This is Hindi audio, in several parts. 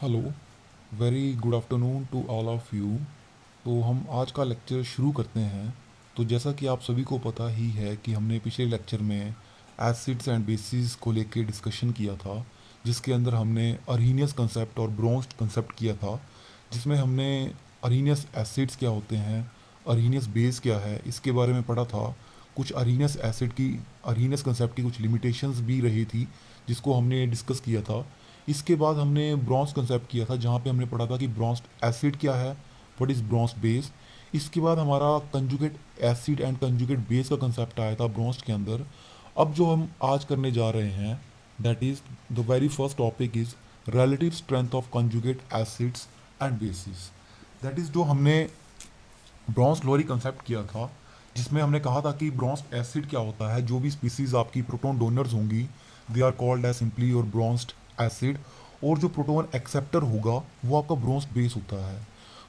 Hello very good afternoon to all of you तो हम आज का लेक्चर शुरू करते हैं तो जैसा कि आप सभी को पता ही है कि हमने पिछले लेक्चर में एसिड्स एंड बेसिस को लेकर डिस्कशन किया था जिसके अंदर हमने अरहीनियस कंसेप्ट और ब्रोंस्ट कंसेप्ट किया था जिसमें हमने अरहीनियस एसिड्स क्या होते हैं अरहीनियस बेस क्या है इसके बारे में पढ़ा था कुछ अरहीनियस एसिड की अरहीनियस कंसेप्ट की कुछ लिमिटेशंस भी रही थी जिसको हमने डिस्कस किया था इसके बाद हमने ब्रॉन्स कंसेप्ट किया था जहाँ पे हमने पढ़ा था कि ब्रॉन्स एसिड क्या है वट इज़ ब्रॉन्स बेस इसके बाद हमारा conjugate acid and conjugate base का कंसेप्ट आया था ब्रॉन्स के अंदर अब जो हम आज करने जा रहे हैं that is the very first topic is relative strength of conjugate acids and bases that is जो हमने ब्रॉन्स लोरी कंसेप्ट किया था जिसमें हमने कहा था कि ब्रॉन्स एसिड क्या होता है जो भी स्पीसीज आपकी प्रोटोन डोनर्स होंगी they are called as simply और ब्रॉन्स्ड एसिड और जो प्रोटोन एक्सेप्टर होगा वो आपका ब्रॉन्स बेस होता है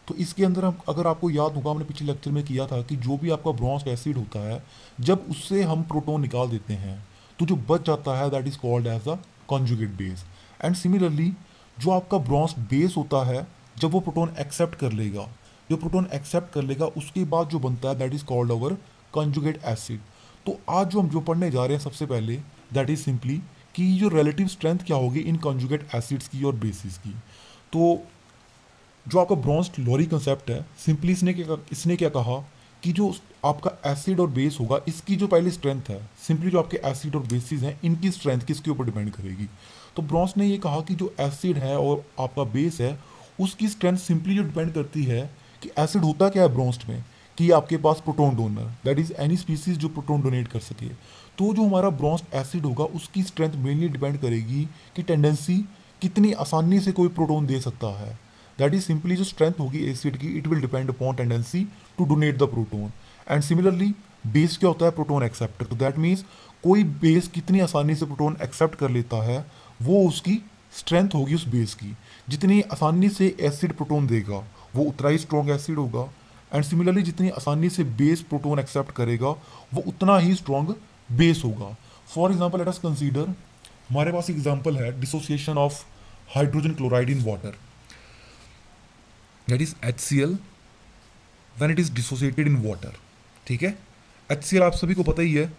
तो इसके अंदर हम अगर आपको याद होगा हमने पिछले लेक्चर में किया था कि जो भी आपका ब्रॉन्स एसिड होता है जब उससे हम प्रोटोन निकाल देते हैं तो जो बच जाता है that is called as the conjugate base and similarly जो आपका ब्रॉन्स बेस होता है जब वो प्रोटोन एक्सेप्ट कर लेगा जो प्रोटोन एक्सेप्ट कर लेगा उसके बाद जो बनता है that is called our conjugate acid तो आज जो हम जो पढ़ने जा रहे हैं सबसे पहले दैट इज़ सिंपली कि जो रिलेटिव स्ट्रेंथ क्या होगी इन कंजुगेट एसिड्स की और बेसिस की तो जो आपका ब्रॉन्स लॉरी कंसेप्ट है सिंपली इसने क्या इसने क्या कहा कि जो आपका एसिड और बेस होगा इसकी जो पहली स्ट्रेंथ है सिंपली जो आपके एसिड और बेसिस हैं इनकी स्ट्रेंथ किसके ऊपर डिपेंड करेगी तो ब्रॉन्स ने ये कहा कि जो एसिड है और आपका बेस है उसकी स्ट्रेंथ सिंपली जो डिपेंड करती है कि एसिड होता क्या है ब्रॉन्स्ड में कि आपके पास proton donor that is any species जो प्रोटोन डोनेट कर सके तो जो हमारा ब्रॉन्स एसिड होगा उसकी स्ट्रेंथ मेनली डिपेंड करेगी कि टेंडेंसी कितनी आसानी से कोई प्रोटोन दे सकता है दैट इज सिंपली जो स्ट्रेंथ होगी एसिड की it will depend upon tendency to donate the proton and similarly base क्या होता है प्रोटोन एक्सेप्टर तो दैट मीन्स कोई बेस कितनी आसानी से प्रोटोन एक्सेप्ट कर लेता है वो उसकी स्ट्रेंथ होगी उस बेस की जितनी आसानी से एसिड प्रोटोन देगा वो उतना ही स्ट्रॉन्ग एसिड होगा एंड सिमिलरली जितनी आसानी से बेस प्रोटोन एक्सेप्ट करेगा वो उतना ही स्ट्रॉन्ग बेस होगा for example let us consider हमारे पास एग्जाम्पल है dissociation of hydrogen chloride in water that is H C L then it is dissociated in water ठीक है एच सी एल आप सभी को पता ही है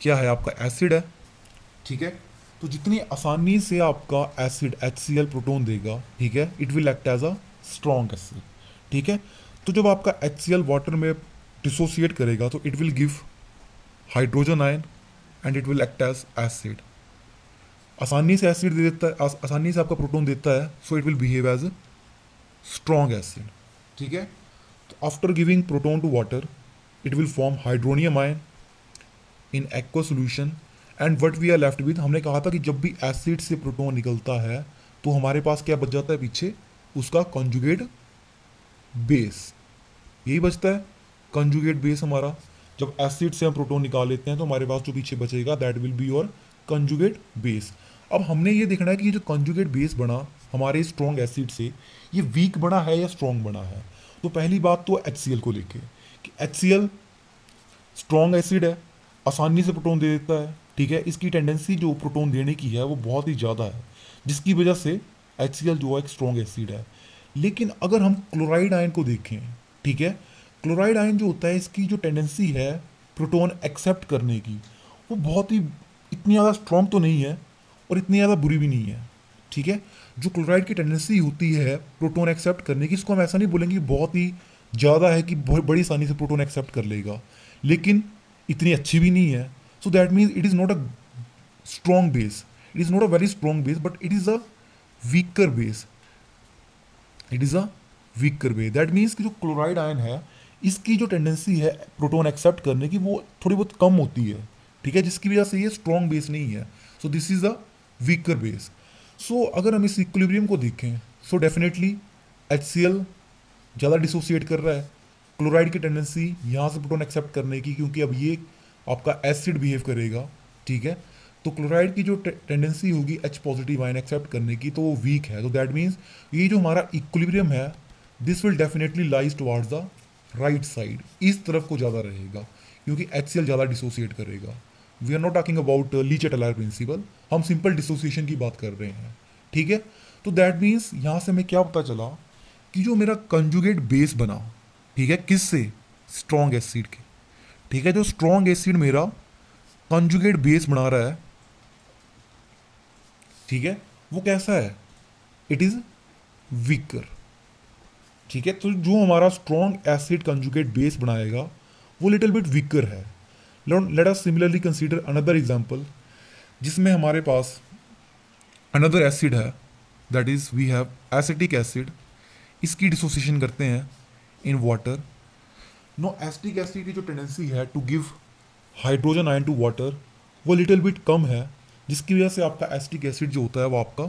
क्या है आपका एसिड है ठीक है तो जितनी आसानी से आपका acid H C L proton देगा ठीक है it will act as a strong acid ठीक है तो जब आपका एच सी एल वाटर में डिसोसिएट करेगा तो it will give hydrogen ion and it will act as acid आसानी से एसिड दे देता है आसानी से आपका प्रोटोन देता है so it will behave as strong acid ठीक है तो after giving proton to water it will form hydronium ion in aqua solution and what we are left with हमने कहा था कि जब भी एसिड से प्रोटोन निकलता है तो हमारे पास क्या बच जाता है पीछे उसका कॉन्जुगेट बेस यही बचता है कॉन्जुगेट बेस हमारा जब एसिड से हम प्रोटोन निकाल लेते हैं तो हमारे पास जो पीछे बचेगा that will be your conjugate base अब हमने ये देखना है कि ये जो कंजुगेट बेस बना हमारे स्ट्रॉन्ग एसिड से ये वीक बना है या स्ट्रॉन्ग बना है तो पहली बात तो एच को लेके कि एच सी एसिड है आसानी से प्रोटोन दे देता है ठीक है इसकी टेंडेंसी जो प्रोटोन देने की है वो बहुत ही ज़्यादा है जिसकी वजह से एच जो है एक स्ट्रॉन्ग एसिड है लेकिन अगर हम क्लोराइड आयन को देखें ठीक है क्लोराइड आयन जो होता है इसकी जो टेंडेंसी है प्रोटोन एक्सेप्ट करने की वो बहुत ही इतनी ज़्यादा स्ट्रॉन्ग तो नहीं है और इतनी ज़्यादा बुरी भी नहीं है ठीक है जो क्लोराइड की टेंडेंसी होती है प्रोटोन एक्सेप्ट करने की इसको हम ऐसा नहीं बोलेंगे बहुत ही ज़्यादा है कि बहुत बड़ी आसानी से प्रोटोन एक्सेप्ट कर लेगा लेकिन इतनी अच्छी भी नहीं है so that means it is not a strong base it is not a very strong base but it is a weaker base it is a weaker base that means कि जो क्लोराइड आयन है इसकी जो टेंडेंसी है प्रोटोन एक्सेप्ट करने की वो थोड़ी बहुत कम होती है ठीक है जिसकी वजह से ये स्ट्रॉन्ग बेस नहीं है so this is a weaker base so अगर हम इस इक्विलिब्रियम को देखें so definitely H C L ज़्यादा डिसोसिएट कर रहा है क्लोराइड की टेंडेंसी यहाँ से प्रोटोन एक्सेप्ट करने की क्योंकि अब ये आपका एसिड बिहेव करेगा ठीक है तो क्लोराइड की जो टेंडेंसी होगी एच पॉजिटिव आयन एक्सेप्ट करने की तो वो वीक है तो दैट मीन्स ये जो हमारा इक्विलिब्रियम है this will definitely lies towards the right side इस तरफ को ज़्यादा रहेगा क्योंकि एच ज़्यादा डिसोसिएट करेगा we are not talking about Le Chatelier principle हम सिंपल डिसोसिएशन की बात कर रहे हैं ठीक है तो दैट मीन्स यहाँ से हमें क्या पता चला कि जो मेरा कंजुगेट बेस बना ठीक है किस से स्ट्रॉन्ग एसिड के ठीक है जो स्ट्रॉन्ग एसिड मेरा कंजुगेट बेस बना रहा है ठीक है वो कैसा है इट इज़ वीकर ठीक है तो जो हमारा स्ट्रॉन्ग एसिड कंजुगेट बेस बनाएगा वो लिटिल बिट वीकर है let us similarly consider another example जिसमें हमारे पास अनदर एसिड है that is we have acetic acid इसकी डिसोसिएशन करते हैं in water no acetic acid की जो टेंडेंसी है to give hydrogen ion to water वो लिटिल बिट कम है जिसकी वजह से आपका एसिटिक एसिड जो होता है वो आपका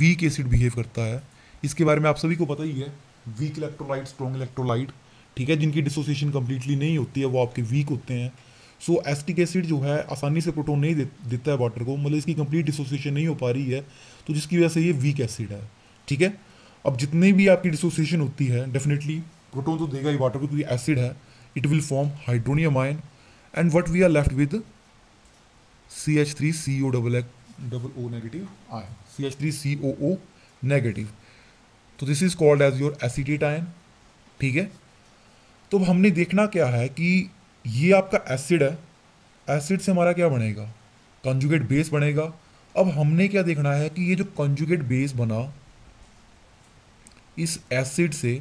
वीक एसिड बिहेव करता है इसके बारे में आप सभी को पता ही है वीक इलेक्ट्रोलाइट स्ट्रॉन्ग इलेक्ट्रोलाइट ठीक है जिनकी डिसोसिएशन कम्प्लीटली नहीं होती है वो आपके वीक होते हैं सो so, एस्टिक एसिड जो है आसानी से प्रोटोन नहीं दे, देता है वाटर को मतलब इसकी कंप्लीट डिसोसिएशन नहीं हो पा रही है तो जिसकी वजह से ये वीक एसिड है ठीक है अब जितने भी आपकी डिसोसिएशन होती है डेफिनेटली प्रोटोन तो देगा ही वाटर को क्योंकि एसिड है it will form hydronium ion and what we are left with C H three C O double double O negative ion C H three C O O negative तो this is called as your acetate ion ठीक है तो हमने देखना क्या है कि ये आपका एसिड है एसिड से हमारा क्या बनेगा कंजुगेट बेस बनेगा अब हमने क्या देखना है कि ये जो कंजुगेट बेस बना इस एसिड से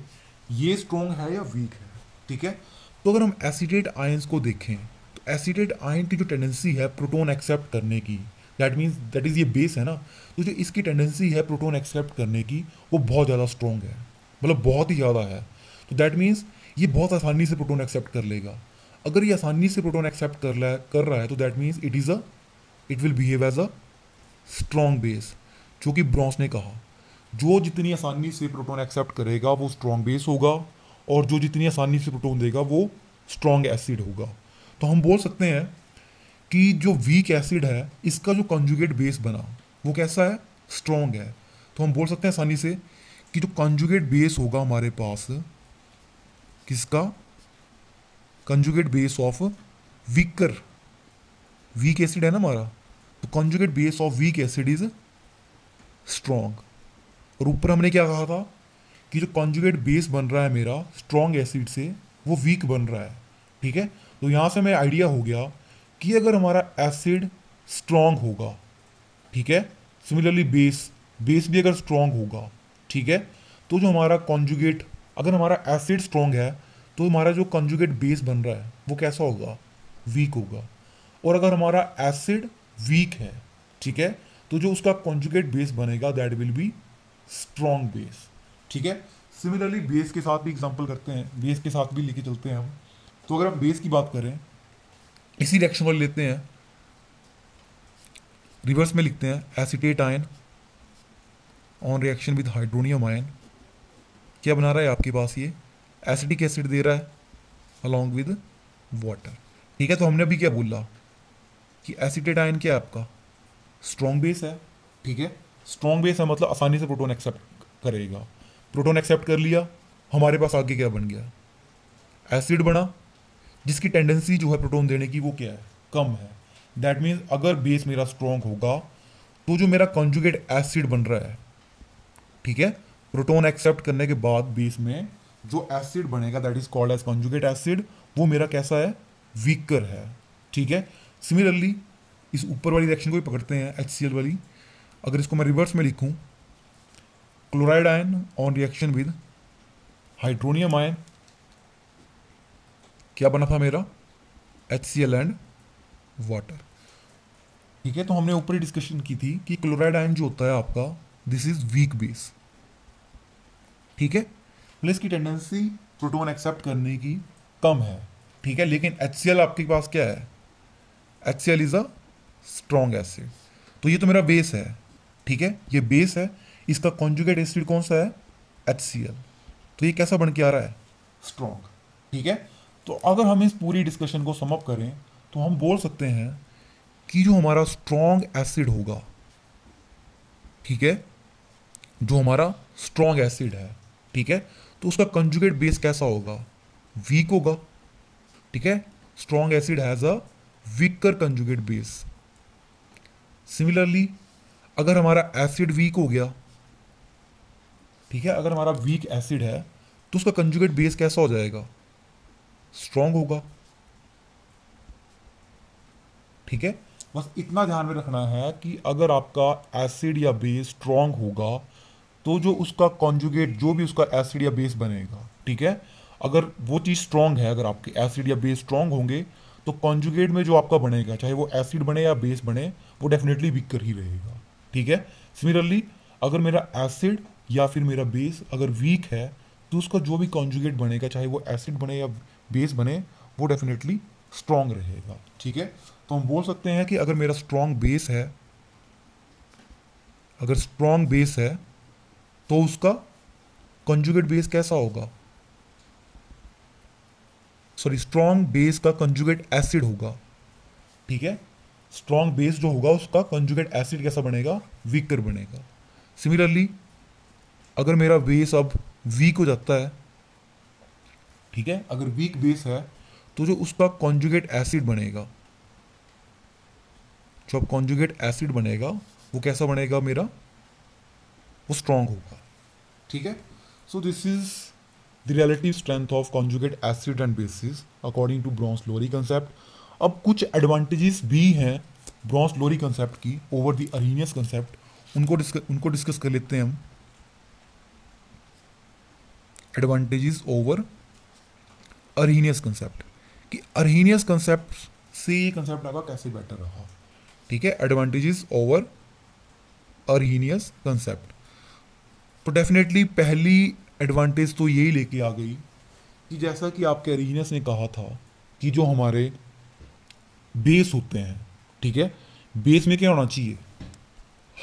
ये स्ट्रॉन्ग है या वीक है ठीक है तो अगर हम एसिडेट आयन्स को देखें तो एसिडेट आयन की जो टेंडेंसी है प्रोटोन एक्सेप्ट करने की दैट मीन्स दैट इज़ ये बेस है ना तो जो इसकी टेंडेंसी है प्रोटोन एक्सेप्ट करने की वो बहुत ज़्यादा स्ट्रॉन्ग है मतलब बहुत ही ज़्यादा है तो दैट मीन्स ये बहुत आसानी से प्रोटोन एक्सेप्ट कर लेगा अगर ये आसानी से प्रोटोन एक्सेप्ट कर रहा कर रहा है तो that means it is a it will behave as a strong base जो कि ब्रॉन्स ने कहा जो जितनी आसानी से प्रोटोन एक्सेप्ट करेगा वो स्ट्रॉन्ग बेस होगा और जो जितनी आसानी से प्रोटोन देगा वो स्ट्रॉन्ग एसिड होगा तो हम बोल सकते हैं कि जो वीक एसिड है इसका जो कॉन्जुगेट बेस बना वो कैसा है स्ट्रॉन्ग है तो हम बोल सकते हैं आसानी से कि जो कॉन्जुगेट बेस होगा हमारे पास किसका conjugate base of weaker weak acid है ना हमारा तो conjugate base of weak acid is strong और ऊपर हमने क्या कहा था कि जो कॉन्जुगेट बेस बन रहा है मेरा स्ट्रॉन्ग एसिड से वो वीक बन रहा है ठीक है तो यहाँ से मैं आइडिया हो गया कि अगर हमारा एसिड स्ट्रांग होगा ठीक है सिमिलरली बेस बेस भी अगर स्ट्रॉन्ग होगा ठीक है तो जो हमारा कॉन्जुगेट अगर हमारा एसिड स्ट्रॉन्ग है तो हमारा जो कॉन्जुगेट बेस बन रहा है वो कैसा होगा वीक होगा और अगर हमारा एसिड वीक है ठीक है तो जो उसका कॉन्जुगेट बेस बनेगा that will be strong base ठीक है सिमिलरली बेस के साथ भी एग्जाम्पल करते हैं बेस के साथ भी लेके चलते हैं हम तो अगर हम बेस की बात करें इसी रिएक्शन को लेते हैं रिवर्स में लिखते हैं acetate ion on reaction with hydronium ion क्या बना रहा है आपके पास ये एसिडिक एसिड दे रहा है अलॉन्ग विद वाटर ठीक है तो हमने अभी क्या बोला कि एसिटेट आयन क्या है आपका स्ट्रॉन्ग बेस है ठीक है स्ट्रॉन्ग बेस है मतलब आसानी से प्रोटोन एक्सेप्ट करेगा प्रोटोन एक्सेप्ट कर लिया हमारे पास आगे क्या बन गया एसिड बना जिसकी टेंडेंसी जो है प्रोटोन देने की वो क्या है कम है दैट मीन्स अगर बेस मेरा स्ट्रॉन्ग होगा तो जो मेरा कॉन्जुगेट एसिड बन रहा है ठीक है प्रोटोन एक्सेप्ट करने के बाद बेस में जो एसिड बनेगा that is called as conjugate acid वो मेरा कैसा है वीकर है ठीक है सिमिलरली इस ऊपर वाली रिएक्शन को भी पकड़ते हैं एच वाली अगर इसको मैं रिवर्स में लिखूं chloride ion on reaction with hydronium ion क्या बना था मेरा H C L and water ठीक है तो हमने ऊपर ही डिस्कशन की थी कि क्लोराइड आयन जो होता है आपका दिस इज वीक बेस ठीक है प्लस की टेंडेंसी प्रोटोन एक्सेप्ट करने की कम है ठीक है लेकिन एच सी एल आपके पास क्या है H C L is a strong acid तो ये तो मेरा बेस है ठीक है ये बेस है इसका कॉन्जुगेट एसिड कौन सा है एच सी एल तो ये कैसा बन के आ रहा है स्ट्रॉन्ग ठीक है तो अगर हम इस पूरी डिस्कशन को समअप करें तो हम बोल सकते हैं कि जो हमारा स्ट्रॉन्ग एसिड होगा ठीक है जो हमारा स्ट्रॉन्ग एसिड है ठीक है तो उसका कंजुगेट बेस कैसा होगा वीक होगा ठीक है strong acid has a weaker conjugate base similarly अगर हमारा एसिड वीक हो गया ठीक है अगर हमारा वीक एसिड है तो उसका कंजुगेट बेस कैसा हो जाएगा स्ट्रांग होगा ठीक है बस इतना ध्यान में रखना है कि अगर आपका एसिड या बेस स्ट्रांग होगा तो जो उसका कॉन्जुगेट जो भी उसका एसिड या बेस बनेगा ठीक है अगर वो चीज़ स्ट्रांग है अगर आपके एसिड या बेस स्ट्रांग होंगे तो कॉन्जुगेट में जो आपका बनेगा चाहे वो एसिड बने या बेस बने वो डेफिनेटली वीकर ही रहेगा ठीक है सिमिलरली अगर मेरा एसिड या फिर मेरा बेस अगर वीक है तो उसका जो भी कॉन्जुगेट बनेगा चाहे वो एसिड बने या बेस बने वो डेफिनेटली स्ट्रांग रहेगा ठीक है तो हम बोल सकते हैं कि अगर मेरा स्ट्रांग बेस है अगर स्ट्रांग बेस है तो उसका कंजुगेट बेस कैसा होगा सॉरी स्ट्रांग बेस का कंजुगेट एसिड होगा ठीक है स्ट्रांग बेस जो होगा उसका कंजुगेट एसिड कैसा बनेगा वीकर बनेगा सिमिलरली अगर मेरा बेस अब वीक हो जाता है ठीक है अगर वीक बेस है तो जो उसका कॉन्जुगेट एसिड बनेगा जो अब कॉन्जुगेट एसिड बनेगा वो कैसा बनेगा मेरा वो स्ट्रांग होगा ठीक है so this is the relative strength of conjugate acid and bases according to Bronsted Lowry concept अब कुछ एडवांटेजेस भी हैं ब्रॉन्स लोरी कंसेप्ट की ओवर द अरिनियस कंसेप्ट उनको डिस्कस उनको डिस्कस कर लेते हैं हम एडवांटेजेस ओवर अरहीनियस कंसेप्ट कि अरहीनियस कंसेप्ट से ये कंसेप्ट आपका कैसे बेटर रहा ठीक है एडवांटेजेस ओवर अरहीनियस कंसेप्ट तो डेफिनेटली पहली एडवांटेज तो यही लेके आ गई कि जैसा कि आपके अरहीनियस ने कहा था कि जो हमारे बेस होते हैं ठीक है बेस में क्या होना चाहिए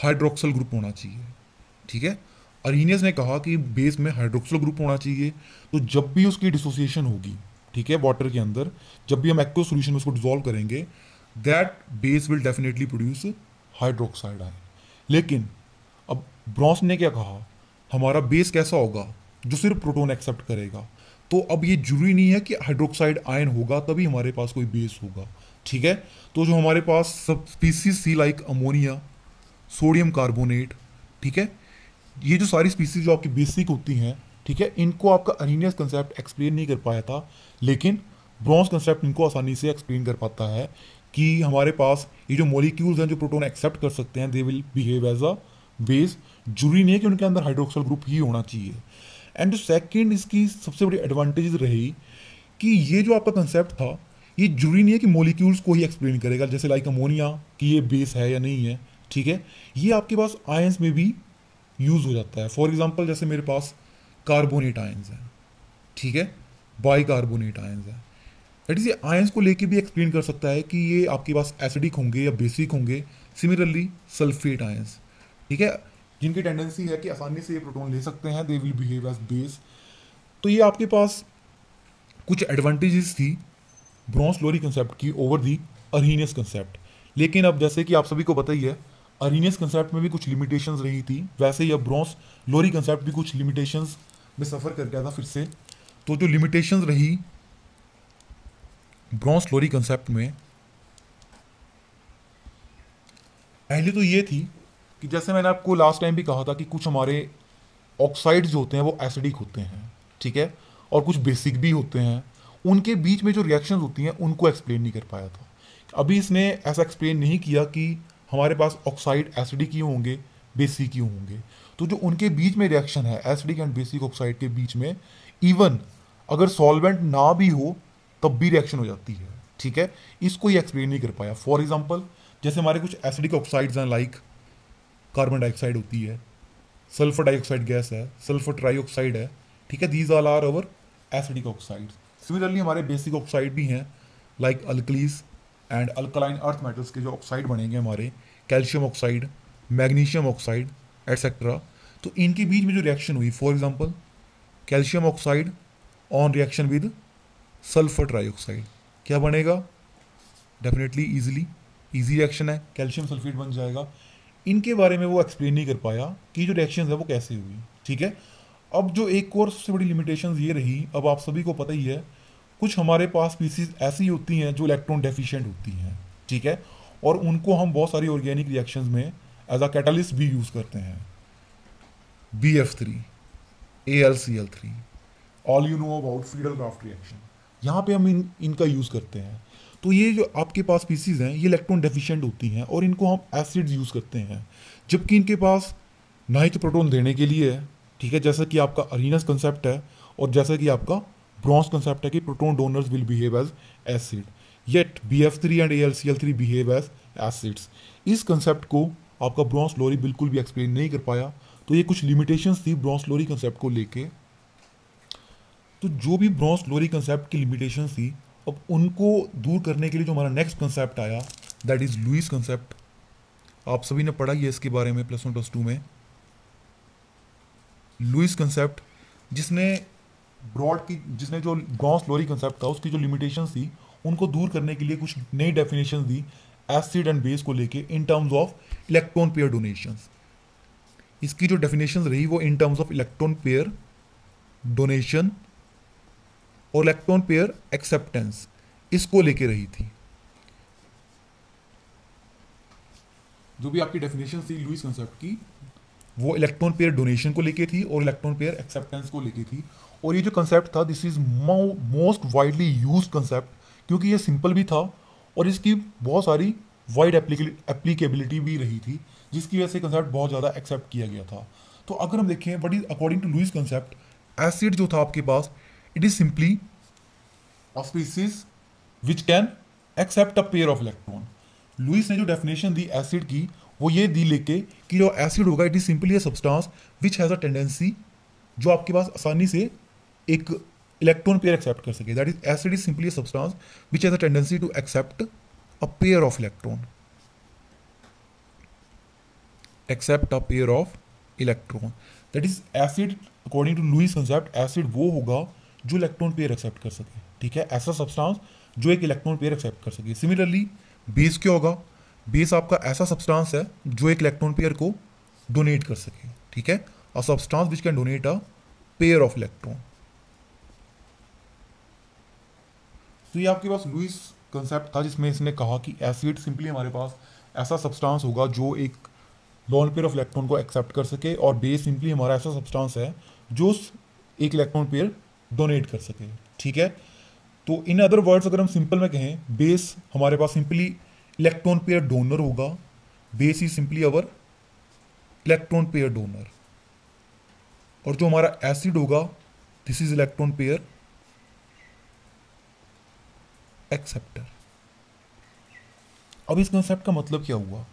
हाइड्रोक्सल ग्रुप होना चाहिए ठीक है अरिनियस ने कहा कि बेस में हाइड्रोक्सिल ग्रुप होना चाहिए तो जब भी उसकी डिसोसिएशन होगी ठीक है वाटर के अंदर जब भी हम एक्व सोल्यूशन में उसको डिजोल्व करेंगे that base will definitely produce hydroxide आए लेकिन अब ब्रॉन्स ने क्या कहा हमारा बेस कैसा होगा जो सिर्फ प्रोटोन एक्सेप्ट करेगा तो अब ये जरूरी नहीं है कि हाइड्रोक्साइड आयन होगा तभी हमारे पास कोई बेस होगा ठीक है तो जो हमारे पास सब स्पीसीज सी लाइक अमोनिया सोडियम कार्बोनेट ठीक है ये जो सारी स्पीसीज जो आपकी बेसिक होती हैं ठीक है इनको आपका अनिनियस कंसेप्ट एक्सप्लेन नहीं कर पाया था लेकिन ब्रॉन्ज कंसेप्ट इनको आसानी से एक्सप्लेन कर पाता है कि हमारे पास ये जो मोलिक्यूल्स हैं जो प्रोटोन एक्सेप्ट कर सकते हैं they will behave as a base जरूरी नहीं है कि उनके अंदर हाइड्रोक्सल ग्रुप ही होना चाहिए एंड जो सेकेंड इसकी सबसे बड़ी एडवांटेज रही कि ये जो आपका कंसेप्ट था ये जरूरी नहीं है कि मोलिक्यूल्स को ही एक्सप्लेन करेगा जैसे लाइक अमोनिया कि ये बेस है या नहीं है ठीक है ये आपके पास आयंस में भी यूज़ हो जाता है फॉर एग्ज़ाम्पल जैसे मेरे पास कार्बोनेट आयन्स हैं ठीक है बाई कार्बोनेट आयन्स हैं एट ये आयन्स को लेके भी एक्सप्लेन कर सकता है कि ये आपके पास एसिडिक होंगे या बेसिक होंगे सिमिलरली सल्फेट आयन्स ठीक है जिनकी टेंडेंसी है कि आसानी से ये प्रोटोन ले सकते हैं they will behave as base तो ये आपके पास कुछ एडवांटेजेस थी ब्रॉन्स लोरी कंसेप्ट की ओवर दी अरहीनियस कंसेप्ट लेकिन अब जैसे कि आप सभी को पता ही है अरिनियस कंसेप्ट में भी कुछ लिमिटेशंस रही थी वैसे ही अब ब्रॉन्स लोरी कंसेप्ट भी कुछ लिमिटेशंस में सफ़र कर गया था फिर से तो जो लिमिटेशंस रही ब्रॉन्स लोरी कंसेप्ट में पहले तो ये थी कि जैसे मैंने आपको लास्ट टाइम भी कहा था कि कुछ हमारे ऑक्साइड्स जो होते हैं वो एसिडिक होते हैं ठीक है और कुछ बेसिक भी होते हैं उनके बीच में जो रिएक्शन होती हैं उनको एक्सप्लेन नहीं कर पाया था अभी इसने ऐसा एक्सप्लेन नहीं किया कि हमारे पास ऑक्साइड एसिडिक ही होंगे बेसिक ही होंगे तो जो उनके बीच में रिएक्शन है एसिडिक एंड बेसिक ऑक्साइड के बीच में इवन अगर सॉल्वेंट ना भी हो तब भी रिएक्शन हो जाती है ठीक है इसको ये एक्सप्लेन नहीं कर पाया फॉर एग्जाम्पल जैसे हमारे कुछ एसिडिक ऑक्साइड्स हैं लाइक कार्बन डाइऑक्साइड होती है सल्फर डाइऑक्साइड गैस है सल्फर ट्राईऑक्साइड है ठीक है these all are our acidic oxide similarly हमारे बेसिक ऑक्साइड भी हैं like alkalis and alkaline earth metals के जो ऑक्साइड बनेंगे हमारे calcium oxide magnesium oxide etcetera तो इनके बीच में जो रिएक्शन हुई for example calcium oxide on reaction with sulphur trioxide क्या बनेगा डेफिनेटली ईजिली ईजी रिएक्शन है कैल्शियम सल्फेट बन जाएगा इनके बारे में वो एक्सप्लेन नहीं कर पाया कि जो रिएक्शन है वो कैसे हुई ठीक है अब जो एक और सबसे बड़ी लिमिटेशन ये रही अब आप सभी को पता ही है कुछ हमारे पास पीसीज ऐसी होती हैं जो इलेक्ट्रॉन डेफिशिएंट होती हैं ठीक है और उनको हम बहुत सारी ऑर्गेनिक रिएक्शंस में एज अ कैटालिस्ट भी यूज़ करते हैं B F three A L C L three all you know about Friedel Crafts reaction यहाँ पे हम इन इनका यूज़ करते हैं तो ये जो आपके पास स्पीसीज हैं ये इलेक्ट्रॉन डेफिशिएंट होती हैं और इनको हम एसिड्स यूज़ करते हैं जबकि इनके पास ना ही तो प्रोटोन देने के लिए है ठीक है जैसा कि आपका अरिनस कंसेप्ट है और जैसा कि आपका ब्रॉन्स कंसेप्ट है कि proton donors will behave as acid yet B F three and A L C L three behave as acids इस कंसेप्ट को आपका ब्रॉन्स लोरी बिल्कुल भी एक्सप्लेन नहीं कर पाया तो ये कुछ लिमिटेशंस थी ब्रॉन्स लोरी कंसेप्ट को लेके तो जो भी ब्रॉन्स लोरी कंसेप्ट की लिमिटेशंस थी अब उनको दूर करने के लिए जो हमारा नेक्स्ट कंसेप्ट आया दैट इज़ लुइस कंसेप्ट आप सभी ने पढ़ा ही है इसके बारे में प्लस वन प्लस टू में लुइस कंसेप्ट जिसने ब्रॉड की जिसने जो ब्रॉन्स लोरी कंसेप्ट था उसकी जो लिमिटेशन थी उनको दूर करने के लिए कुछ नई डेफिनेशन दी एसिड एंड बेस को लेके in terms of electron pair donations इसकी जो डेफिनेशन रही वो in terms of electron pair donation और इलेक्ट्रॉन पेयर एक्सेप्टेंस इसको लेके रही थी जो भी आपकी डेफिनेशन थी लुइस कंसेप्ट की वो इलेक्ट्रॉन पेयर डोनेशन को लेके थी और इलेक्ट्रॉन पेयर एक्सेप्टेंस को लेके थी और ये जो कंसेप्ट था this is most widely use concept क्योंकि ये सिंपल भी था और इसकी बहुत सारी वाइड एप्लीकेबिलिटी भी रही थी जिसकी वजह से कंसेप्ट बहुत ज़्यादा एक्सेप्ट किया गया था तो अगर हम देखें what is according to Lewis concept acid जो था आपके पास it is simply a which can accept a pair of electron Lewis ने जो डेफिनेशन दी एसिड की वो ये दी लेके कि जो एसिड होगा it is simply a substance which has a tendency जो आपके पास आसानी से एक इलेक्ट्रॉन पेयर एक्सेप्ट कर सके that is acid is simply substance which as a tendency to accept a pair of electron accept a pair of electron that is acid according to Lewis concept acid वो होगा जो इलेक्ट्रॉन पेयर एक्सेप्ट कर सके ठीक है ऐसा सब्सटेंस जो एक इलेक्ट्रॉन पेयर एक्सेप्ट कर सके सिमिलरली बेस क्या होगा बेस आपका ऐसा सब्सटेंस है जो एक इलेक्ट्रॉन पेयर को डोनेट कर सके ठीक है a substance which can donate a pair of electron तो ये आपके पास लुइस कंसेप्ट था जिसमें इसने कहा कि एसिड सिंपली हमारे पास ऐसा सब्सटेंस होगा जो एक लॉन पेयर ऑफ इलेक्ट्रॉन को एक्सेप्ट कर सके और बेस सिंपली हमारा ऐसा सब्सटेंस है जो एक इलेक्ट्रॉन पेयर डोनेट कर सके ठीक है तो इन अदर वर्ड्स अगर हम सिंपल में कहें बेस हमारे पास सिंपली इलेक्ट्रॉन पेयर डोनर होगा base is simply our electron pair donor और जो हमारा एसिड होगा this is electron pair acceptor अब इस कंसेप्ट का मतलब क्या हुआ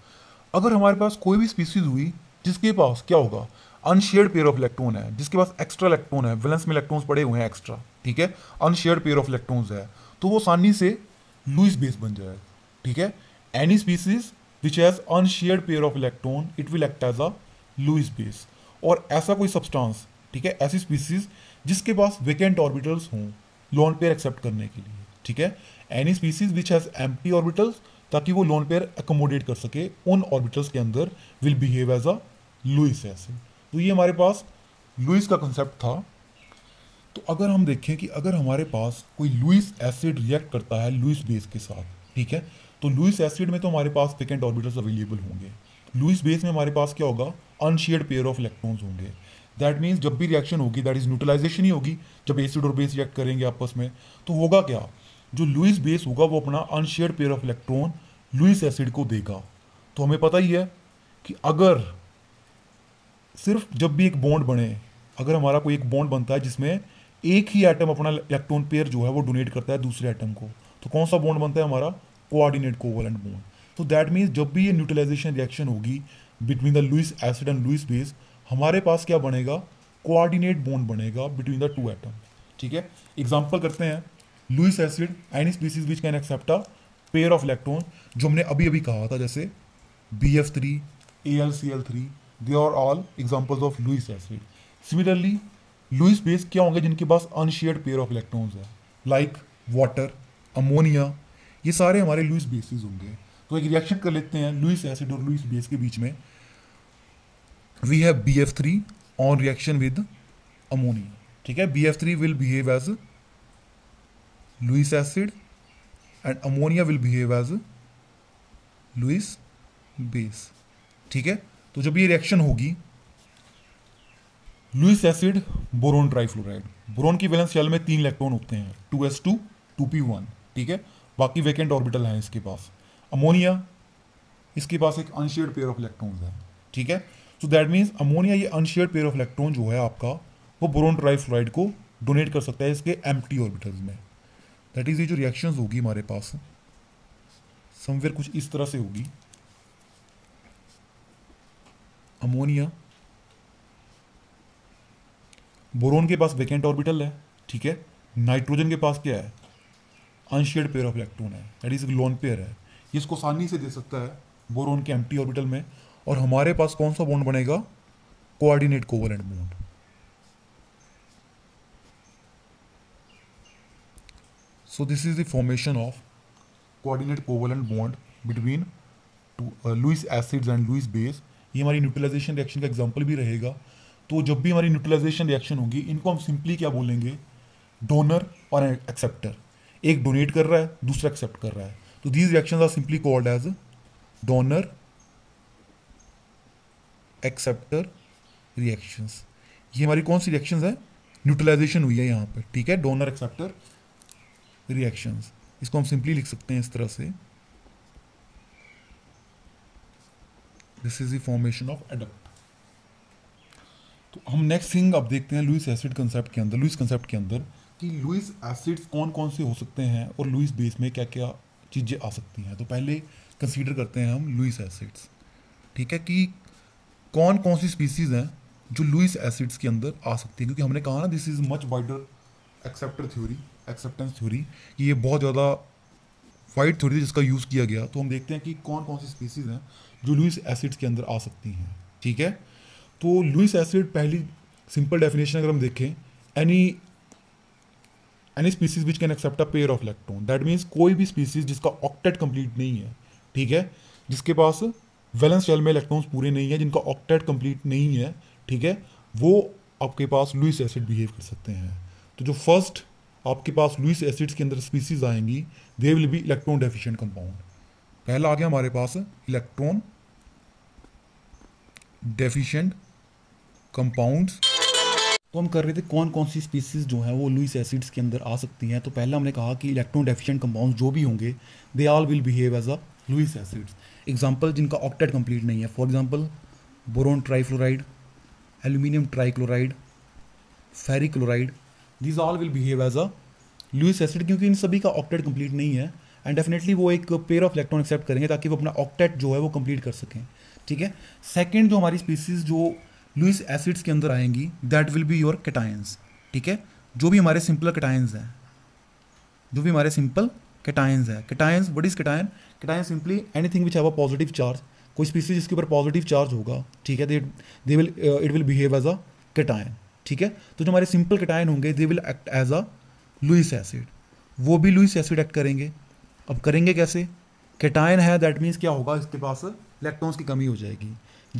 अगर हमारे पास कोई भी स्पीसीज हुई जिसके पास क्या होगा अनशेयर्ड पेयर ऑफ इलेक्ट्रॉन है जिसके पास एक्स्ट्रा इलेक्ट्रॉन है वैलेंस में इलेक्ट्रॉन्स पड़े हुए हैं एक्स्ट्रा ठीक है अनशेयर्ड पेयर ऑफ इलेक्ट्रॉन्स है तो वो आसानी से लुइस बेस बन जाएगा ठीक है any species which has unshared pair of electron it will act as a Lewis base और ऐसा कोई सब्सटेंस ठीक है ऐसी स्पीसीज जिसके पास वेकेंट ऑर्बिटल्स हों लॉन्ड पेयर एक्सेप्ट करने के लिए ठीक है any species which has empty orbitals ताकि वो लोन पेयर एकोमोडेट कर सके उन ऑर्बिटल्स के अंदर will behave as a Lewis ऐसे तो ये हमारे पास लुइस का कंसेप्ट था तो अगर हम देखें कि अगर हमारे पास कोई लुइस एसिड रिएक्ट करता है लुइस बेस के साथ ठीक है तो लुइस एसिड में तो हमारे पास सेकेंड ऑर्बिटल्स अवेलेबल होंगे लुइस बेस में हमारे पास क्या होगा अनशेयर्ड पेयर ऑफ इलेक्ट्रॉन्स होंगे दैट मीन्स जब भी रिएक्शन होगी दैट इज न्यूट्रलाइजेशन ही होगी जब एसिड और बेस रिएक्ट करेंगे आपस में तो होगा क्या जो लुइस बेस होगा वो अपना unshare pair of electron Lewis acid को देगा तो हमें पता ही है कि अगर सिर्फ जब भी एक बॉन्ड बने अगर हमारा कोई एक बॉन्ड बनता है जिसमें एक ही एटम अपना इलेक्ट्रॉन पेयर जो है वो डोनेट करता है दूसरे एटम को तो कौन सा बॉन्ड बनता है हमारा कोऑर्डिनेट कोवलेंट बॉन्ड तो दैट मीन्स जब भी ये न्यूट्रलाइजेशन रिएक्शन होगी between the Lewis acid and Lewis base हमारे पास क्या बनेगा कोऑर्डिनेट बॉन्ड बनेगा बिटवीन द टू एटम ठीक है एग्जाम्पल करते हैं Lewis acid and species which can accept a pair of electron जो हमने अभी अभी कहा था जैसे B F three A L C L three they are all examples of Louis acid similarly Lewis base क्या होंगे जिनके पास अनशेयर्ड पेयर ऑफ इलेक्ट्रॉन्स है लाइक वाटर अमोनिया ये सारे हमारे लुइस बेसिस होंगे तो एक रिएक्शन कर लेते हैं लुइस एसिड और लुइस बेस के बीच में we have B F three on reaction with ammonia ठीक है B F three will behave as Lewis acid and ammonia will behave as a Lewis base. ठीक है तो जब ये रिएक्शन होगी Lewis acid boron trifluoride boron की वैलेंस शेल में तीन इलेक्ट्रॉन होते हैं two S two two P one ठीक है बाकी वेकेंट ऑर्बिटल हैं इसके पास अमोनिया इसके पास एक अनशेयर्ड पेयर ऑफ इलेक्ट्रॉन्स है ठीक है सो दैट मीन्स अमोनिया ये अनशेयर्ड पेयर ऑफ इलेक्ट्रॉन जो है आपका वो बोरोन ट्राइफ्लोराइड को डोनेट कर सकता है इसके एम ऑर्बिटल्स में दैट इज़ ये जो रिएक्शंस होगी हमारे पास समवेयर कुछ इस तरह से होगी अमोनिया बोरोन के पास वेकेंट ऑर्बिटल है ठीक है नाइट्रोजन के पास क्या है अनशेड पेयर ऑफ इलेक्ट्रॉन है दैट इज लोन पेयर है ये इसको आसानी से दे सकता है बोरोन के एम्प्टी ऑर्बिटल में और हमारे पास कौन सा बॉन्ड बनेगा coordinate covalent bond So this is the formation of coordinate covalent bond between Lewis acids and Lewis base ये हमारी न्यूट्रलाइजेशन रिएक्शन का एग्जाम्पल भी रहेगा तो जब भी हमारी न्यूट्रलाइजेशन रिएक्शन होगी इनको हम सिंपली क्या बोलेंगे डोनर और एक्सेप्टर एक डोनेट कर रहा है दूसरा एक्सेप्ट कर रहा है तो these reaction are simply called as donor acceptor reactions ये हमारी कौन सी रिएक्शन है न्यूट्रलाइजेशन हुई है यहाँ पर ठीक है डोनर एक्सेप्टर रिएक्शंस इसको हम सिंपली लिख सकते हैं इस तरह से this is the formation of adduct तो हम नेक्स्ट थिंग अब देखते हैं लुइस एसिड कंसेप्ट के अंदर लुइस कंसेप्ट के अंदर कि लुइस एसिड्स कौन कौन से हो सकते हैं और लुइस बेस में क्या क्या चीज़ें आ सकती हैं तो पहले कंसीडर करते हैं हम लुइस एसिड्स ठीक है कि कौन कौन सी स्पीसीज़ हैं जो लुइस एसिड्स के अंदर आ सकती है क्योंकि हमने कहा ना this is much wider acceptor theory acceptance theory कि ये बहुत ज़्यादा वाइड थ्योरी जिसका यूज़ किया गया तो हम देखते हैं कि कौन कौन सी स्पीसीज हैं जो लुइस एसिड्स के अंदर आ सकती हैं ठीक है तो लुइस एसिड पहली सिंपल डेफिनेशन अगर हम देखें any any species which can accept a pair of electron that means कोई भी स्पीसीज जिसका ऑक्टेट कंप्लीट नहीं है ठीक है जिसके पास वैलेंस शेल में इलेक्ट्रॉन्स पूरे नहीं है जिनका ऑक्टेट कंप्लीट नहीं है ठीक है वो आपके पास लुइस एसिड बिहेव कर सकते हैं तो जो फर्स्ट आपके पास लुइस एसिड्स के अंदर स्पीसीज आएंगी they will be electron deficient compound पहला आ गया हमारे पास इलेक्ट्रॉन डेफिशिएंट कंपाउंड्स तो हम कर रहे थे कौन कौन सी स्पीसीज जो हैं वो लुइस एसिड्स के अंदर आ सकती हैं तो पहले हमने कहा कि इलेक्ट्रॉन डेफिशिएंट कंपाउंड जो भी होंगे they all will behave as a Lewis acids example जिनका ऑक्टेट कंप्लीट नहीं है for example boron trifluoride aluminium trichloride ferric chloride these all will behave as a Lewis acid क्योंकि इन सभी का ऑक्टेट कंप्लीट नहीं है एंड डेफिनेटली वो एक पेयर ऑफ इलेक्ट्रॉन एक्सेप्ट करेंगे ताकि वो अपना ऑक्टेट जो है वो कंप्लीट कर सकें ठीक है सेकेंड जो हमारी स्पीसीज जो लुइस एसिड्स के अंदर आएंगी that will be your cations ठीक है जो भी हमारे सिंपल कैटायंस हैं जो भी हमारे सिंपल कैटायंस है cations what is cation cation simply anything which have a positive charge कोई स्पीसीज जिसके ऊपर पॉजिटिव चार्ज होगा ठीक है they will it will behave as a cation ठीक है तो जो हमारे सिंपल कटायन होंगे they will act as a Lewis acid वो भी लुइस एसिड एक्ट करेंगे अब करेंगे कैसे कटायन है दैट मीन्स क्या होगा इसके पास इलेक्ट्रॉन्स की कमी हो जाएगी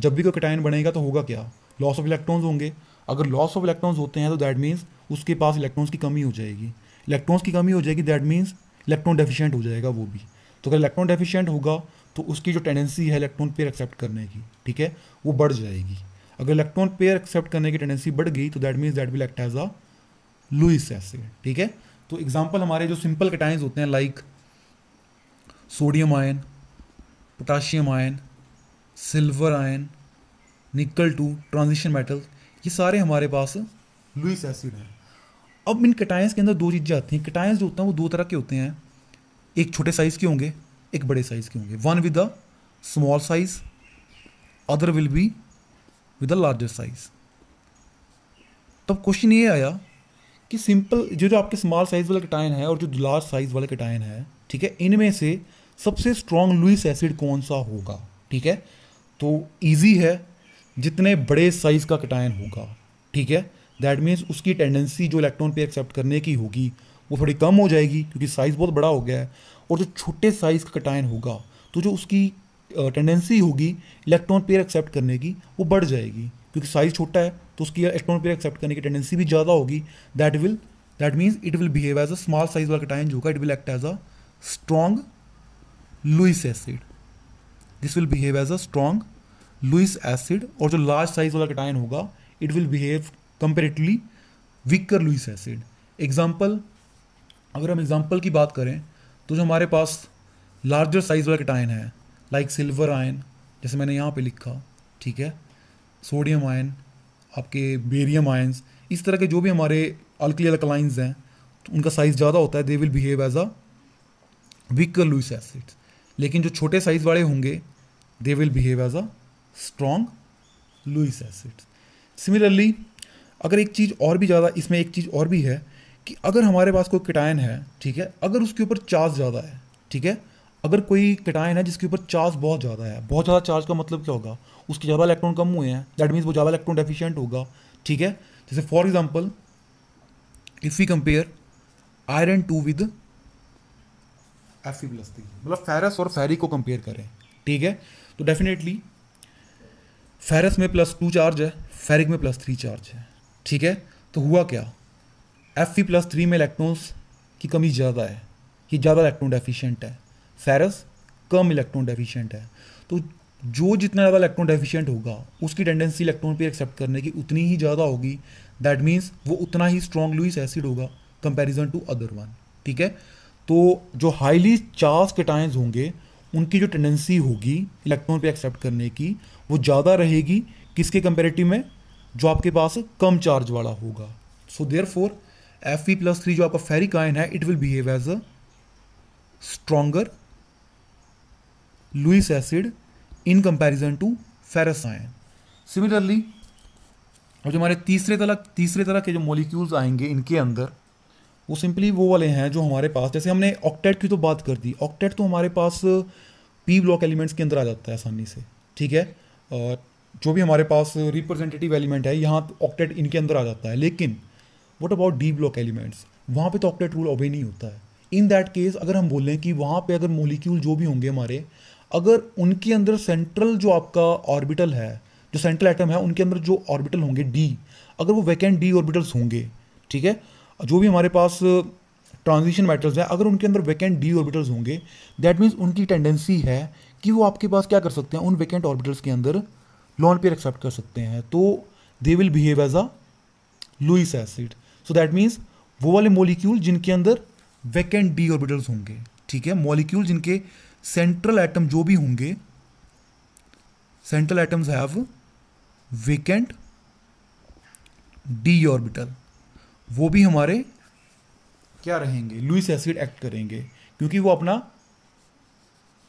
जब भी कोई कटायन बनेगा तो होगा क्या लॉस ऑफ इलेक्ट्रॉन्स होंगे अगर लॉस ऑफ इलेक्ट्रॉन्स होते हैं तो दैट मीन्स उसके पास इलेक्ट्रॉन्स की कमी हो जाएगी इलेक्ट्रॉन्स की कमी हो जाएगी दैट मीन्स इलेक्ट्रॉन डेफिशिएंट हो जाएगा वो भी तो अगर इलेक्ट्रॉन डेफिशिएंट होगा तो उसकी जो टेंडेंसी है इलेक्ट्रॉन पेयर एक्सेप्ट करने की ठीक है वो बढ़ जाएगी अगर इलेक्ट्रॉन पेयर एक्सेप्ट करने की टेंडेंसी बढ़ गई तो that means that will act as a Lewis acid ठीक है तो एग्जाम्पल हमारे जो सिंपल कटाइन होते हैं like sodium ion potassium ion silver ion nickel two transition metal ये सारे हमारे पास लुइस एसिड हैं अब इन कटाइंस के अंदर दो चीज़ें आती हैं कटाइंस जो होते हैं वो दो तरह के होते हैं एक छोटे साइज़ के होंगे एक बड़े साइज़ के होंगे one with the small size other will be with a larger size तब क्वेश्चन ये आया कि सिंपल जो जो आपके स्मॉल साइज़ वाले कटायन है और जो लार्ज साइज़ वाले कटायन है ठीक है इनमें से सबसे स्ट्रॉन्ग लुइस एसिड कौन सा होगा ठीक है तो ईजी है जितने बड़े साइज़ का कटायन होगा ठीक है दैट मीन्स उसकी टेंडेंसी जो इलेक्ट्रॉन पे एक्सेप्ट करने की होगी वो थोड़ी कम हो जाएगी क्योंकि साइज़ बहुत बड़ा हो गया है और जो छोटे साइज़ का कटायन होगा तो जो उसकी टेंडेंसी होगी इलेक्ट्रॉन पेयर एक्सेप्ट करने की वो बढ़ जाएगी क्योंकि साइज छोटा है तो उसकी इलेक्ट्रॉन पेयर एक्सेप्ट करने की टेंडेंसी भी ज़्यादा होगी that will that means it will behave as a small size वाला कटाइन जो होगा it will act as a strong Lewis acid this will behave as a strong Lewis acid और जो लार्ज साइज वाला कटाइन होगा it will behave comparatively weaker Lewis acid example अगर हम एग्जाम्पल की बात करें तो जो हमारे पास लार्जर साइज वाला कटाइन है लाइक सिल्वर आयन जैसे मैंने यहाँ पे लिखा ठीक है सोडियम आयन आपके बेरियम आयन्स इस तरह के जो भी हमारे अल्कली अल्कलाइंस हैं तो उनका साइज़ ज़्यादा होता है they will behave as a weaker Lewis acids लेकिन जो छोटे साइज़ वाले होंगे they will behave as a strong Lewis acids similarly अगर एक चीज़ और भी ज़्यादा इसमें एक चीज़ और भी है कि अगर हमारे पास कोई किटायन है ठीक है अगर उसके ऊपर चार्ज ज़्यादा है ठीक है अगर कोई कटायन है जिसके ऊपर चार्ज बहुत ज़्यादा है बहुत ज़्यादा चार्ज का मतलब क्या होगा उसके ज़्यादा इलेक्ट्रॉन कम हुए हैं दैट मीन्स वो ज़्यादा इलेक्ट्रॉन डेफिशिएंट होगा ठीक है जैसे for example if you compare iron two with F C plus three मतलब फेरस और फेरिक को कंपेयर करें ठीक है तो डेफिनेटली फेरस में प्लस टू चार्ज है फेरिक में प्लस थ्री चार्ज है ठीक है तो हुआ क्या एफ सी प्लस थ्री में इलेक्ट्रॉन्स की कमी ज़्यादा है ये ज़्यादा इलेक्ट्रॉन डेफिशियंट है फेरस कम इलेक्ट्रॉन डेफिशिएंट है तो जो जितना ज़्यादा इलेक्ट्रॉन डेफिशिएंट होगा उसकी टेंडेंसी इलेक्ट्रॉन पे एक्सेप्ट करने की उतनी ही ज़्यादा होगी दैट मीन्स वो उतना ही स्ट्रॉन्ग लुइस एसिड होगा कंपेरिजन टू अदर वन ठीक है तो जो हाईली चार्ज केटाइंस होंगे उनकी जो टेंडेंसी होगी इलेक्ट्रॉन पे एक्सेप्ट करने की वो ज़्यादा रहेगी किसके कंपेरेटिव में जो आपके पास कम चार्ज वाला होगा so therefore F V plus three जो आपका फेरिक आयन है it will behave as a stronger Lewis acid in comparison to ferrous ion similarly और जो हमारे तीसरे तरह तीसरे तरह के जो मॉलिक्यूल्स आएंगे इनके अंदर वो सिंपली वो वाले हैं जो हमारे पास जैसे हमने ऑक्टेट की तो बात कर दी ऑक्टेट तो हमारे पास पी ब्लॉक एलिमेंट्स के अंदर आ जाता है आसानी से ठीक है और जो भी हमारे पास रिप्रेजेंटेटिव एलिमेंट है यहाँ ऑक्टेट इनके अंदर आ जाता है लेकिन what about D block elements वहाँ पे तो ऑक्टेट रूल ओबे नहीं होता है इन दैट केस अगर हम बोलें कि वहाँ पे अगर मोलिक्यूल जो भी होंगे हमारे अगर उनके अंदर सेंट्रल जो आपका ऑर्बिटल है जो सेंट्रल एटम है उनके अंदर जो ऑर्बिटल होंगे डी अगर वो वैकेंट डी ऑर्बिटल्स होंगे ठीक है जो भी हमारे पास ट्रांजिशन मेटल्स हैं अगर उनके अंदर वैकेंट डी ऑर्बिटल्स होंगे दैट मीन्स उनकी टेंडेंसी है कि वो आपके पास क्या कर सकते हैं उन वैकेंट ऑर्बिटल्स के अंदर लॉन पेयर एक्सेप्ट कर सकते हैं तो they will behave as a Lewis acid so that means वो वाले मोलिक्यूल जिनके अंदर वैकेंट डी ऑर्बिटल्स होंगे ठीक है मॉलिक्यूल जिनके सेंट्रल एटम जो भी होंगे central atoms have vacant D orbital वो भी हमारे क्या रहेंगे लुइस एसिड एक्ट करेंगे क्योंकि वो अपना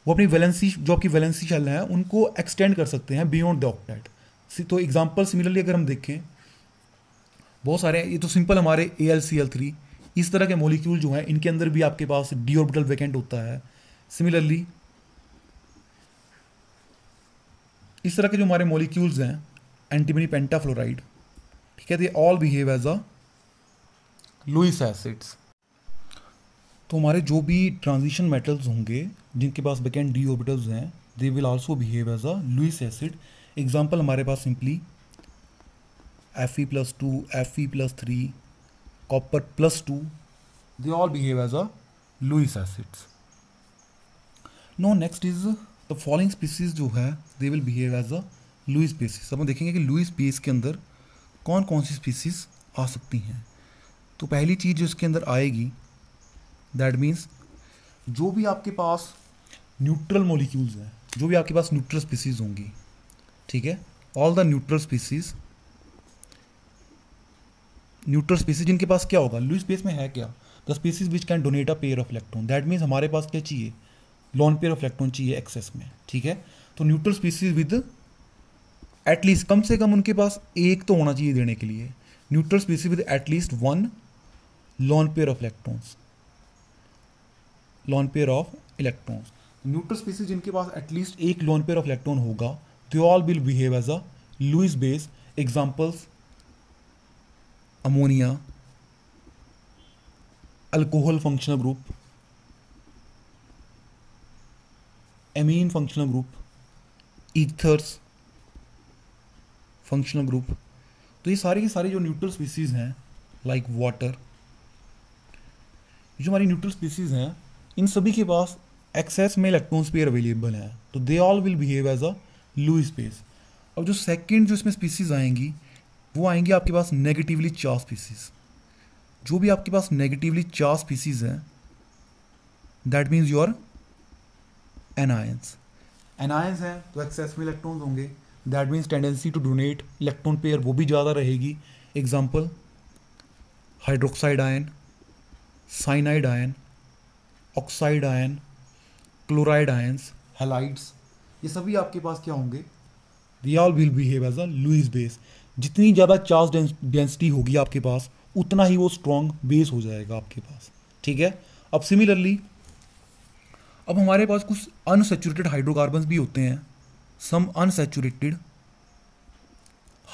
वो अपनी वैलेंसी जो आपकी वैलेंसी रहे हैं उनको एक्सटेंड कर सकते हैं बियॉन्ड द ऑक्टेट तो एग्जाम्पल सिमिलरली अगर हम देखें बहुत सारे ये तो सिंपल हमारे A L C L three इस तरह के मॉलिक्यूल जो हैं इनके अंदर भी आपके पास डी ऑर्बिटल वैकेंट होता है सिमिलरली इस तरह के जो हमारे मोलिक्यूल्स हैं एंटीमनी पेंटाफ्लोराइड ठीक है they all behave as a Lewis acids तो हमारे जो भी ट्रांजिशन मेटल्स होंगे जिनके पास बेकैंड डी ऑर्बिटल्स हैं they will also behave as a Lewis acid example हमारे पास simply F E plus two F E plus three copper plus two they all behave as a Lewis acids no next is the following species जो है they will behave as a Lewis species अब हम देखेंगे कि लुई स्पेस के अंदर कौन कौन सी स्पीसीज आ सकती हैं तो पहली चीज़ जो इसके अंदर आएगी दैट मीन्स जो भी आपके पास न्यूट्रल मोलिक्यूल्स हैं जो भी आपके पास न्यूट्रल स्पीसीज होंगी ठीक है all the neutral species neutral species जिनके पास क्या होगा लुई स्पेस में है क्या the species which can donate a pair of electron that means हमारे पास क्या चाहिए लॉन पेयर ऑफ इलेक्ट्रॉन चाहिए एक्सेस में ठीक है तो न्यूट्रल स्पीसीज विद एटलीस्ट कम से कम उनके पास एक तो होना चाहिए देने के लिए neutral species with at least one lone pair of electrons lone pair of electrons neutral species जिनके पास एटलीस्ट एक लॉन पेयर ऑफ इलेक्ट्रॉन होगा they all will behave as a Lewis base examples ammonia alcohol functional group amine functional group ethers functional group तो ये सारी के सारी जो न्यूट्रल स्पीसीज हैं लाइक वाटर जो हमारी न्यूट्रल स्पीसीज हैं इन सभी के पास एक्सेस में इलेक्ट्रॉन्स पेयर अवेलेबल हैं तो they all will behave as a Lewis base अब जो सेकंड जो इसमें स्पीसीज आएंगी वो आएंगी आपके पास नेगेटिवली चार स्पीसीज जो भी आपके पास नेगेटिवली चार स्पीसीज हैं that means you are anions anions हैं तो एक्सेस में इलेक्ट्रॉन्स होंगे that means tendency to donate electron pair वो भी ज़्यादा रहेगी example hydroxide ion cyanide ion oxide ion chloride ions halides ये सभी आपके पास क्या होंगे we all will behave as a Lewis base जितनी ज़्यादा चार्ज डेंसिटी होगी आपके पास उतना ही वो स्ट्रॉन्ग बेस हो जाएगा आपके पास ठीक है अब सिमिलरली अब हमारे पास कुछ अनसेचुरेटेड हाइड्रोकार्बन्स भी होते हैं some unsaturated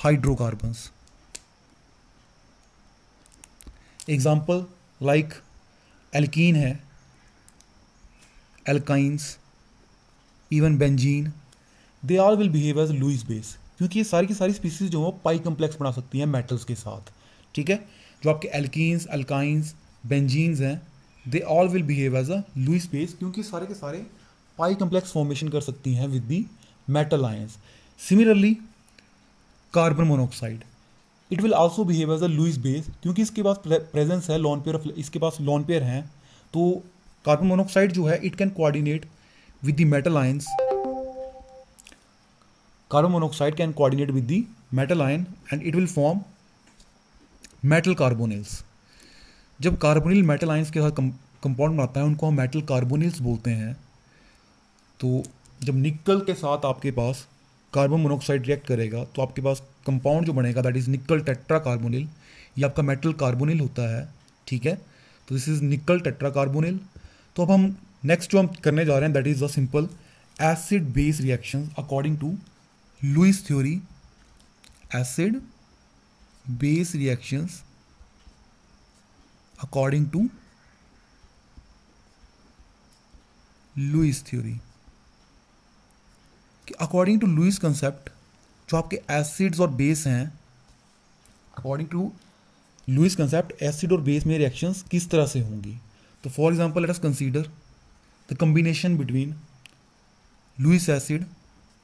hydrocarbons example like alkene है alkynes even benzene they are will behave as Lewis base क्योंकि ये सारी की सारी स्पीसीज जो है पाई कम्प्लेक्स बना सकती हैं मेटल्स के साथ ठीक है जो आपके एल्किन्स अल्काइंस बेंजीन्स हैं they all will behave as a Lewis base क्योंकि सारे के सारे पाई कम्प्लेक्स फॉर्मेशन कर सकती हैं with the metal ions similarly carbon monoxide it will also behave as a Lewis base क्योंकि इसके पास प्रेजेंस है लॉन पेयर इसके पास लॉन पेयर हैं तो कार्बन मोनोक्साइड जो है it can coordinate with the metal ions carbon monoxide can coordinate with the metal ion and it will form metal carbonyls जब कार्बोनिल मेटल आइंस के साथ कंपाउंड बनाता है उनको हम मेटल कार्बोनिल्स बोलते हैं तो जब निकल के साथ आपके पास कार्बन मोनोक्साइड रिएक्ट करेगा तो आपके पास कंपाउंड जो बनेगा that is nickel tetra carbonyl ये आपका मेटल कार्बोनिल होता है ठीक है तो this is nickel tetra carbonyl तो अब हम नेक्स्ट जो हम करने जा रहे हैं that is a simple acid base reaction according to Lewis theory acid base reactions according to Lewis theory कि अकॉर्डिंग टू लुइस कंसेप्ट जो आपके एसिड्स और बेस हैं according to Lewis concept acid और बेस में रिएक्शंस किस तरह से होंगी तो for example let us consider the combination between Lewis acid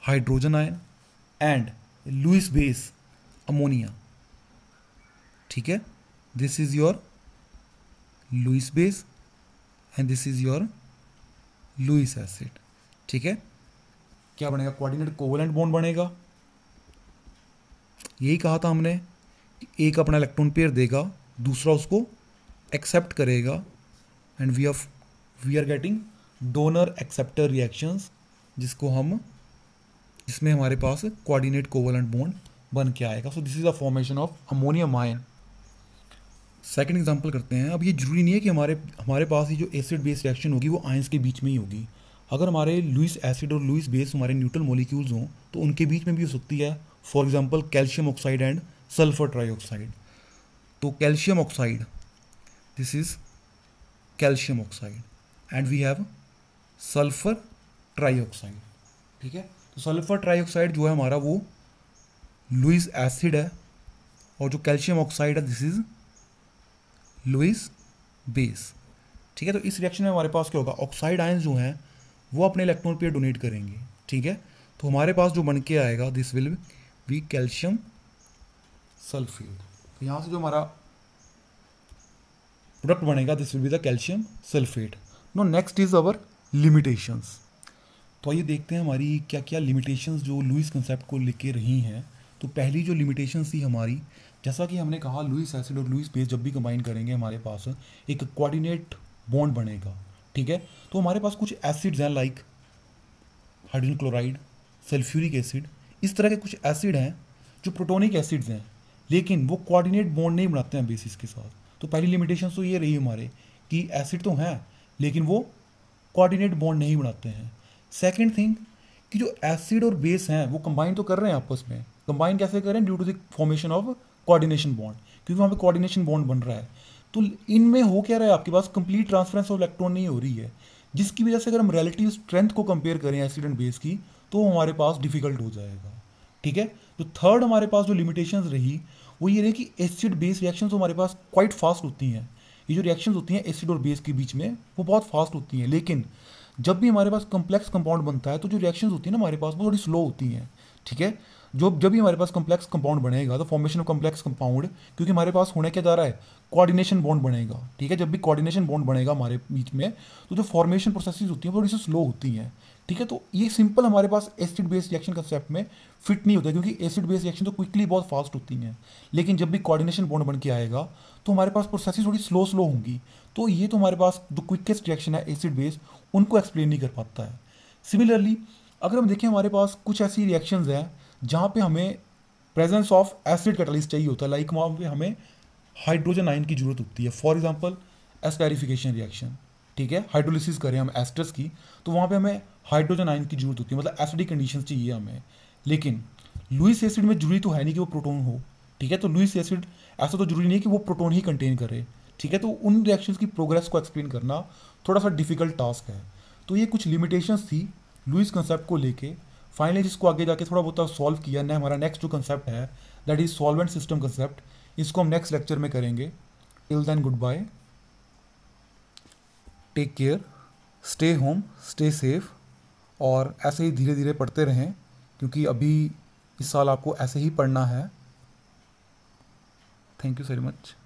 hydrogen ion and Lewis base ammonia ठीक है this is your Lewis base and this is your Lewis acid ठीक है क्या बनेगा कोऑर्डिनेट कोवलेंट बॉन्ड बनेगा यही कहा था हमने कि एक अपना इलेक्ट्रॉन पेयर देगा दूसरा उसको एक्सेप्ट करेगा and we are we are getting donor acceptor reactions जिसको हम इसमें हमारे पास कोऑर्डिनेट कोवलेंट बॉन्ड बन के आएगा so this is the formation of ammonium ion second example करते हैं अब ये जरूरी नहीं है कि हमारे हमारे पास ये जो एसिड बेस रिएक्शन होगी वो आयंस के बीच में ही होगी अगर हमारे लुइस एसिड और लुइस बेस हमारे न्यूट्रल मोलिक्यूल्स हों तो उनके बीच में भी हो सकती है for example calcium oxide and sulphur trioxide तो calcium oxide this is calcium oxide and we have sulphur trioxide ठीक है तो सल्फर ट्राईऑक्साइड जो है हमारा वो लुइस एसिड है और जो कैल्शियम ऑक्साइड है दिस इज़ लुइस बेस ठीक है तो इस रिएक्शन में हमारे पास क्या होगा ऑक्साइड आयन जो हैं वो अपने इलेक्ट्रॉन पेयर डोनेट करेंगे ठीक है तो हमारे पास जो बन के आएगा this will be calcium sulphate तो यहाँ से जो हमारा प्रोडक्ट बनेगा this will be the calcium sulphate no next is our limitations तो आइए देखते हैं हमारी क्या क्या लिमिटेशंस जो लुइस कंसेप्ट को के रही हैं तो पहली जो लिमिटेशन थी हमारी जैसा कि हमने कहा लुइस एसिड और लुइस बेस जब भी कंबाइन करेंगे हमारे पास एक कोऑर्डिनेट बॉन्ड बनेगा ठीक है तो हमारे पास कुछ एसिड्स हैं like hydrogen chloride sulphuric acid इस तरह के कुछ एसिड हैं जो प्रोटोनिक एसिड्स हैं लेकिन वो कोऑर्डिनेट बॉन्ड नहीं बनाते हैं बेसिस के साथ तो पहली लिमिटेशन तो ये रही हमारे कि एसिड तो हैं लेकिन वो कोऑर्डिनेट बॉन्ड नहीं बनाते हैं सेकेंड थिंग कि जो एसिड और बेस हैं वो कंबाइन तो कर रहे हैं आपस में कंबाइन कैसे करें due to the formation of coordination bond क्योंकि वहाँ पे कोऑर्डिनेशन बॉन्ड बन रहा है तो इनमें हो क्या रहा है आपके पास कंप्लीट ट्रांसफरेंस ऑफ इलेक्ट्रॉन नहीं हो रही है जिसकी वजह से अगर हम रिलेटिव स्ट्रेंथ को कंपेयर करें एक्सीडेंट बेस की तो हमारे पास डिफिकल्ट हो जाएगा ठीक है तो थर्ड हमारे पास जो लिमिटेशन रही वो ये रही कि एसिड बेस रिएक्शन हमारे पास क्वाइट फास्ट होती हैं ये जो रिएक्शन होती हैं एसिड और बेस के बीच में वो बहुत फास्ट होती हैं लेकिन जब भी हमारे पास कम्प्लेक्स कंपाउंड बनता है तो जो रिएक्शन होती है ना हमारे पास वो थोड़ी स्लो होती हैं ठीक है जो जब भी हमारे पास कॉम्प्लेक्स कंपाउंड बनेगा तो फॉर्मेशन ऑफ कॉम्प्लेक्स कंपाउंड क्योंकि हमारे पास होने क्या जा रहा है कोऑर्डिनेशन बॉन्ड बनेगा ठीक है जब भी कोऑर्डिनेशन बॉन्ड बनेगा हमारे बीच में तो जो फॉर्मेशन प्रोसेसेस होती हैं वो थोड़ी सी स्लो होती हैं ठीक है तो ये सिंपल हमारे पास एसिड बेस रिएक्शन कंसेप्ट में फिट नहीं होता क्योंकि एसिड बेस रिएक्शन तो क्विकली बहुत फास्ट होती हैं लेकिन जब भी कोऑर्डिनेशन बॉन्ड बन के आएगा तो हमारे पास प्रोसेस थोड़ी स्लो स्लो होंगी तो ये तो हमारे पास जो क्विकेस्ट रिएक्शन है एसिड बेस उनको एक्सप्लेन नहीं कर पाता है सिमिलरली अगर हम देखें हमारे पास कुछ ऐसी रिएक्शंस हैं जहाँ पे हमें प्रेजेंस ऑफ एसिड कैटलिस्ट चाहिए होता है लाइक वहाँ पे हमें हाइड्रोजन आयन की जरूरत होती है फॉर एग्जाम्पल एस्पेरिफिकेशन रिएक्शन ठीक है हाइड्रोलिसिस करें हम एस्ट्रस की तो वहाँ पे हमें हाइड्रोजन आयन की जरूरत होती है मतलब एसिडिक कंडीशन चाहिए हमें लेकिन लुइस एसिड में जरूरी तो है नहीं कि वो प्रोटोन हो ठीक है तो लुइस एसिड ऐसा तो जरूरी नहीं है कि वो प्रोटोन ही कंटेन करे ठीक है तो उन रिएक्शन की प्रोग्रेस को एक्सप्लेन करना थोड़ा सा डिफिकल्ट टास्क है तो ये कुछ लिमिटेशंस थी लुइस कंसेप्ट को लेके फाइनली जिसको आगे जाके थोड़ा बहुत सॉल्व किया ना हमारा नेक्स्ट जो कंसेप्ट है that is solvent system concept इसको हम नेक्स्ट लेक्चर में करेंगे till then goodbye take care stay home stay safe और ऐसे ही धीरे धीरे पढ़ते रहें क्योंकि अभी इस साल आपको ऐसे ही पढ़ना है थैंक यू वेरी मच